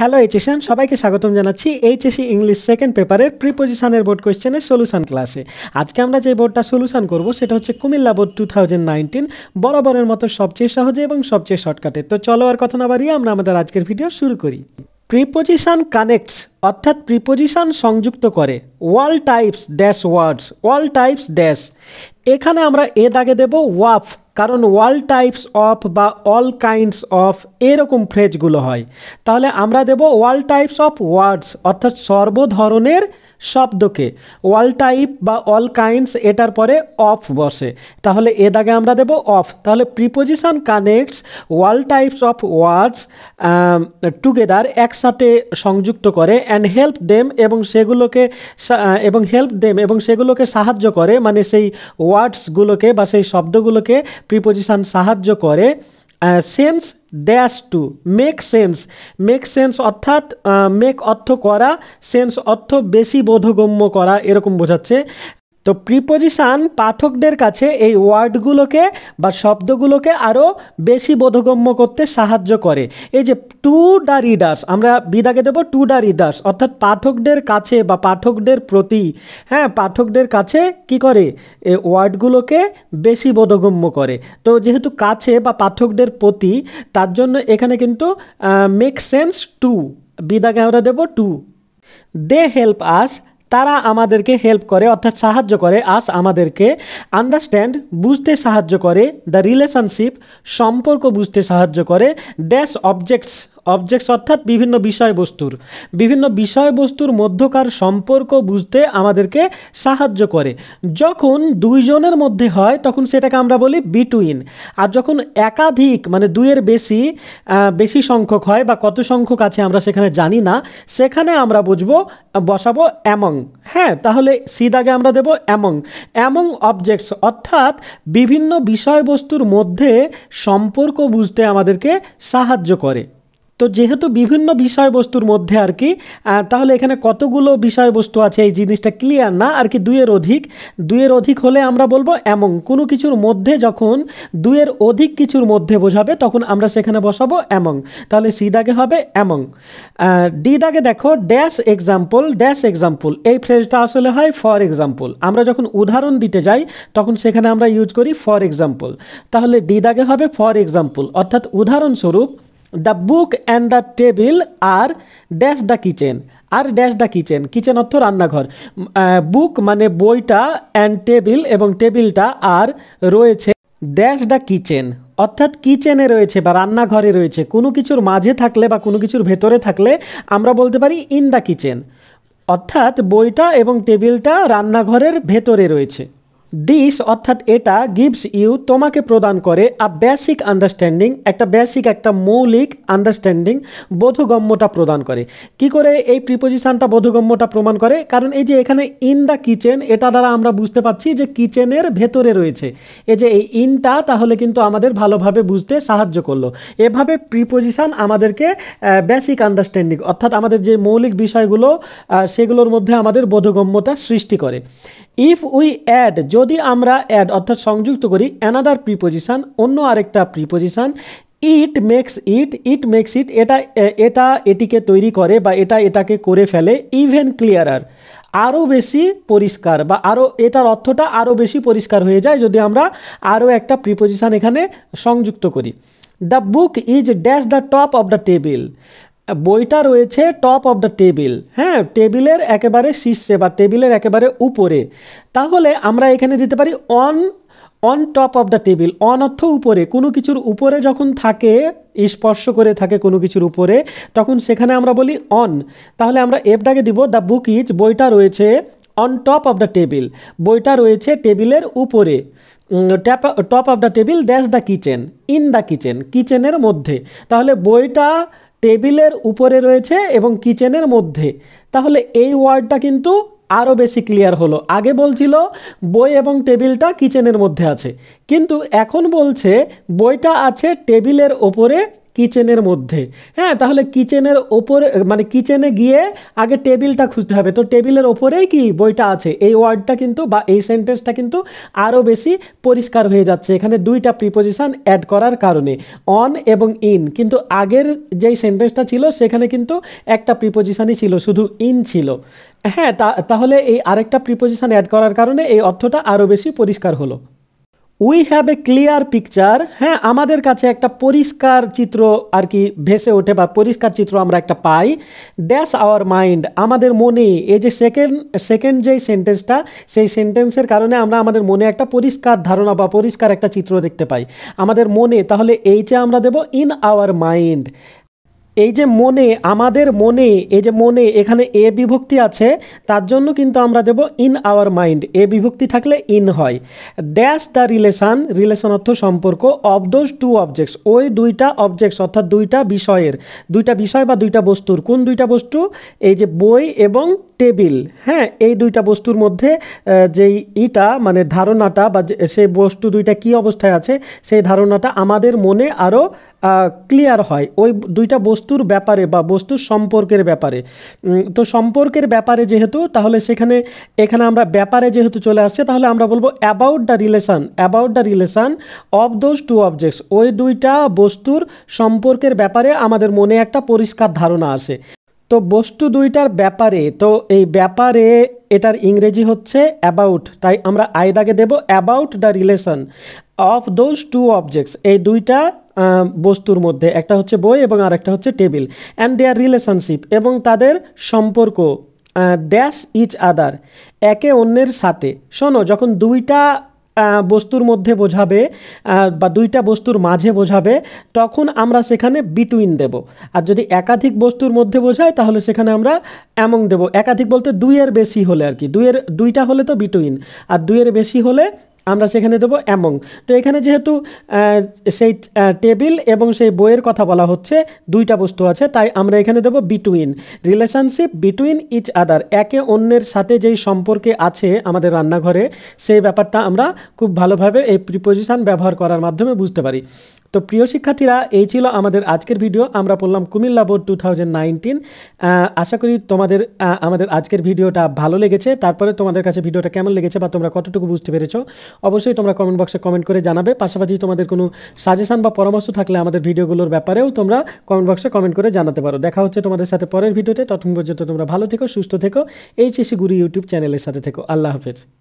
hello এইচএসএন সবাইকে স্বাগতম জানাচ্ছি এইচএসি ইংলিশ সেকেন্ড পেপারের প্রিপোজিশনের বোর্ড কোয়েশ্চেনের সলিউশন ক্লাসে আজকে আমরা যে বোর্ডটা সলিউশন করব সেটা হচ্ছে Comilla board two thousand nineteen বরাবরের মতো সবচেয়ে সহজে এবং সবচেয়ে শর্টকাটে তো চলো আর কথা না বাড়িয়ে আমরা আমাদের আজকের ভিডিও শুরু করি প্রিপোজিশন কানেক্টস অর্থাৎ প্রিপোজিশন সংযুক্ত করে all types dash words all types dash এখানে আমরা এ দাগে দেব ওয়াফ কারণ ওয়াল টাইপস অফ বা অল কাইন্ডস অফ এরকম ফ্রেজগুলো হয় তাহলে আমরা দেব ওয়াল টাইপস অফ ওয়ার্ডস অর্থাৎ সর্বধরনের শব্দকে ওয়াল টাইপ বা অল কাইন্ডস এটার পরে অফ বসে তাহলে এ দাগে আমরা দেব অফ তাহলে preposition connects all types of words together একসাথে সংযুক্ত করে অ্যান্ড হেল্প দেম এবং সেগুলোকে এবং হেল্প দেম এবং সেগুলোকে সাহায্য করে মানে সেই ওয়ার্ডসগুলোকে বা সেই শব্দগুলোকে প্রিপোজিশন সাহায্য করে sense dash to make sense make sense অর্থাৎ মেক অর্থ করা সেন্স অর্থ বেশি বোধগম্য করা এরকম বোঝাচ্ছে তো প্রিপোজিশান পাঠকদের কাছে এই ওয়ার্ডগুলোকে বা শব্দগুলোকে আরও বেশি বোধগম্য করতে সাহায্য করে এই যে টু দ্য রিডার্স আমরা বিদাকে দেবো টু দ্য রিডার্স অর্থাৎ পাঠকদের কাছে বা পাঠকদের প্রতি হ্যাঁ পাঠকদের কাছে কি করে এই ওয়ার্ডগুলোকে বেশি বোধগম্য করে তো যেহেতু কাছে বা পাঠকদের প্রতি তার জন্য এখানে কিন্তু মেক সেন্স টু বিদাকে আমরা দেবো টু দে হেল্প আস তারা আমাদেরকে হেল্প করে অর্থাৎ সাহায্য করে আস আমাদেরকে আন্ডারস্ট্যান্ড বুঝতে সাহায্য করে দ্য রিলেশনশিপ সম্পর্ক বুঝতে সাহায্য করে ড্যাশ অবজেক্টস অবজেক্টস অর্থাৎ বিভিন্ন বিষয়বস্তুর বিভিন্ন বিষয়বস্তুর মধ্যকার সম্পর্ক বুঝতে আমাদেরকে সাহায্য করে যখন দুইজনের মধ্যে হয় তখন সেটাকে আমরা বলি বিটুইন আর যখন একাধিক মানে দুইয়ের বেশি বেশি সংখ্যক হয় বা কত সংখ্যক আছে আমরা সেখানে জানি না সেখানে আমরা বুঝবো বসাবো অ্যামং হ্যাঁ তাহলে সিদ আগে আমরা দেব অ্যামং অ্যামং অবজেক্টস অর্থাৎ বিভিন্ন বিষয়বস্তুর মধ্যে সম্পর্ক বুঝতে আমাদেরকে সাহায্য করে তো যেহেতু বিভিন্ন বিষয়বস্তুর মধ্যে আর কি তাহলে এখানে কতগুলো বিষয়বস্তু আছে এই জিনিসটা ক্লিয়ার না আর কি দুইয়ের অধিক দুইয়ের অধিক হলে আমরা বলবো এমন কোনো কিছুর মধ্যে যখন দুইয়ের অধিক কিছুর মধ্যে বোঝাবে তখন আমরা সেখানে বসাবো এমং তাহলে সি দাগে হবে এমং ডি দাগে দেখো ড্যাশ এক্সাম্পল ড্যাশ এক্সাম্পল এই ফ্রেজটা আসলে হয় ফর এক্সাম্পল আমরা যখন উদাহরণ দিতে যাই তখন সেখানে আমরা ইউজ করি ফর এক্সাম্পল তাহলে ডি দাগে হবে ফর এক্সাম্পল অর্থাৎ উদাহরণস্বরূপ the book and the table are dash the kitchen are dash the kitchen kitchen অর্থ রান্নাঘর বুক মানে বইটা অ্যান্ড টেবিল এবং টেবিলটা আর রয়েছে ড্যাশ দ্য কিচেন অর্থাৎ কিচেনে রয়েছে বা রান্নাঘরে রয়েছে কোনো কিছুর মাঝে থাকলে বা কোনো কিছুর ভেতরে থাকলে আমরা বলতে পারি ইন দ্য কিচেন অর্থাৎ বইটা এবং টেবিলটা রান্নাঘরের ভেতরে রয়েছে দিস অর্থাৎ এটা গিভস ইউ তোমাকে প্রদান করে আ বেসিক আন্ডারস্ট্যান্ডিং একটা বেসিক একটা মৌলিক আন্ডারস্ট্যান্ডিং বোধগম্যটা প্রদান করে কি করে এই প্রিপোজিশানটা বোধগম্যটা প্রমাণ করে কারণ এই যে এখানে ইন দ্য কিচেন এটা দ্বারা আমরা বুঝতে পারছি যে কিচেনের ভেতরে রয়েছে এই যে এই ইনটা তাহলে কিন্তু আমাদের ভালোভাবে বুঝতে সাহায্য করলো এভাবে প্রিপোজিশান আমাদেরকে বেসিক আন্ডারস্ট্যান্ডিং অর্থাৎ আমাদের যে মৌলিক বিষয়গুলো সেগুলোর মধ্যে আমাদের বোধগম্যতা সৃষ্টি করে ইফ উই অ্যাড যদি আমরা অ্যাড অর্থাৎ সংযুক্ত করি অ্যানাদার প্রিপোজিশান অন্য আরেকটা preposition it makes it it makes it এটা এটা এটিকে তৈরি করে বা এটা এটাকে করে ফেলে ইভেন ক্লিয়ারার আরও বেশি পরিষ্কার বা আরও এটার অর্থটা আরও বেশি পরিষ্কার হয়ে যায় যদি আমরা আরও একটা প্রিপোজিশান এখানে সংযুক্ত করি the book is dash the top of the table বইটা রয়েছে টপ অফ দ্য টেবিল হ্যাঁ টেবিলের একেবারে শীর্ষে বা টেবিলের একেবারে উপরে তাহলে আমরা এখানে দিতে পারি on on top of the table on অর্থ উপরে কোনো কিছুর উপরে যখন থাকে স্পর্শ করে থাকে কোনো কিছুর উপরে তখন সেখানে আমরা বলি অন তাহলে আমরা এফটাকে দিব দ্য বুক ইজ বইটা রয়েছে on top of the table বইটা রয়েছে টেবিলের উপরে top top of the table dash the kitchen in the kitchen কিচেনের মধ্যে তাহলে বইটা টেবিলের উপরে রয়েছে এবং কিচেনের মধ্যে তাহলে এই ওয়ার্ডটা কিন্তু আরও বেশি ক্লিয়ার হলো আগে বলছিল বই এবং টেবিলটা কিচেনের মধ্যে আছে কিন্তু এখন বলছে বইটা আছে টেবিলের ওপরে কিচেনের মধ্যে হ্যাঁ তাহলে কিচেনের ওপরে মানে কিচেনে গিয়ে আগে টেবিলটা খুঁজতে হবে তো টেবিলের ওপরেই কি বইটা আছে এই ওয়ার্ডটা কিন্তু বা এই সেন্টেন্সটা কিন্তু আরও বেশি পরিষ্কার হয়ে যাচ্ছে এখানে দুইটা প্রিপোজিশান অ্যাড করার কারণে অন এবং ইন কিন্তু আগের যেই সেন্টেন্সটা ছিল সেখানে কিন্তু একটা প্রিপোজিশানই ছিল শুধু ইন ছিল হ্যাঁ তাহলে এই আরেকটা প্রিপোজিশান অ্যাড করার কারণে এই অর্থটা আরও বেশি পরিষ্কার হলো we have a clear picture হ্যাঁ আমাদের কাছে একটা পরিষ্কার চিত্র আর কি ভেসে ওঠে বা পরিষ্কার চিত্র আমরা একটা পাই ড্যাশ আওয়ার মাইন্ড আমাদের মনে এই যে সেকেন্ড সেকেন্ড যেই সেন্টেন্সটা সেই সেন্টেন্সের কারণে আমরা আমাদের মনে একটা পরিষ্কার ধারণা বা পরিষ্কার একটা চিত্র দেখতে পাই আমাদের মনে তাহলে এইচে আমরা দেব ইন আওয়ার মাইন্ড এই যে মনে আমাদের মনে এই যে মনে এখানে এ বিভক্তি আছে তার জন্য কিন্তু আমরা দেব ইন আওয়ার মাইন্ড এ বিভক্তি থাকলে ইন হয় ড্যাশ দ্য রিলেশান রিলেশন অর্থ সম্পর্ক অব দোজ টু অবজেক্টস ওই দুইটা অবজেক্টস অর্থাৎ দুইটা বিষয়ের দুইটা বিষয় বা দুইটা বস্তুর কোন দুইটা বস্তু এই যে বই এবং টেবিল হ্যাঁ এই দুইটা বস্তুর মধ্যে যেই ইটা মানে ধারণাটা বা সেই বস্তু দুইটা কি অবস্থায় আছে সেই ধারণাটা আমাদের মনে আরও ক্লিয়ার হয় ওই দুইটা বস্তু বস্তুর ব্যাপারে বা বস্তুর সম্পর্কের ব্যাপারে তো সম্পর্কের ব্যাপারে যেহেতু তাহলে সেখানে এখানে আমরা ব্যাপারে যেহেতু চলে আসছে তাহলে আমরা বলবো about the relation about the relation of those two objects ওই দুইটা বস্তুর সম্পর্কের ব্যাপারে আমাদের মনে একটা পরিষ্কার ধারণা আসে তো বস্তু দুইটার ব্যাপারে তো এই ব্যাপারে এটার ইংরেজি হচ্ছে অ্যাবাউট তাই আমরা আয়দাকে দেব about the relation of those two objects এই দুইটা বস্তুর মধ্যে একটা হচ্ছে বই এবং আর একটা হচ্ছে টেবিল অ্যান্ড দেয়ার রিলেশনশিপ এবং তাদের সম্পর্ক ড্যাশ ইচ আদার একে অন্যের সাথে শোনো যখন দুইটা বস্তুর মধ্যে বোঝাবে বা দুইটা বস্তুর মাঝে বোঝাবে তখন আমরা সেখানে বিটুইন দেব আর যদি একাধিক বস্তুর মধ্যে বোঝায় তাহলে সেখানে আমরা অ্যামং দেব একাধিক বলতে দুইয়ের বেশি হলে আর কি দুইয়ের দুইটা হলে তো বিটুইন আর দুইয়ের বেশি হলে আমরা সেখানে দেবো অ্যামং তো এখানে যেহেতু সেই টেবিল এবং সেই বইয়ের কথা বলা হচ্ছে দুইটা বস্তু আছে তাই আমরা এখানে দেবো between relationship between each other একে অন্যের সাথে যেই সম্পর্কে আছে আমাদের রান্নাঘরে সেই ব্যাপারটা আমরা খুব ভালোভাবে এই প্রিপোজিশান ব্যবহার করার মাধ্যমে বুঝতে পারি তো প্রিয় শিক্ষার্থীরা এই ছিল আমাদের আজকের ভিডিও আমরা পড়লাম কুমিল্লা বোর্ড টু আশা করি তোমাদের আমাদের আজকের ভিডিওটা ভালো লেগেছে তারপরে তোমাদের কাছে ভিডিওটা কেমন লেগেছে বা তোমরা কতটুকু বুঝতে পেরেছো অবশ্যই তোমরা কমেন্ট বক্সে কমেন্ট করে জানাবে পাশাপাশি তোমাদের কোনো সাজেশান বা পরামর্শ থাকলে আমাদের ভিডিওগুলোর ব্যাপারেও তোমরা কমেন্ট বক্সে কমেন্ট করে জানাতে পারো দেখা হচ্ছে তোমাদের সাথে পরের ভিডিওতে ততক্ষণ পর্যন্ত তোমরা ভালো থেকো সুস্থ থেকো এই চেষে গুরু ইউটিউব চ্যানেলের সাথে থেকো আল্লাহ হাফেজ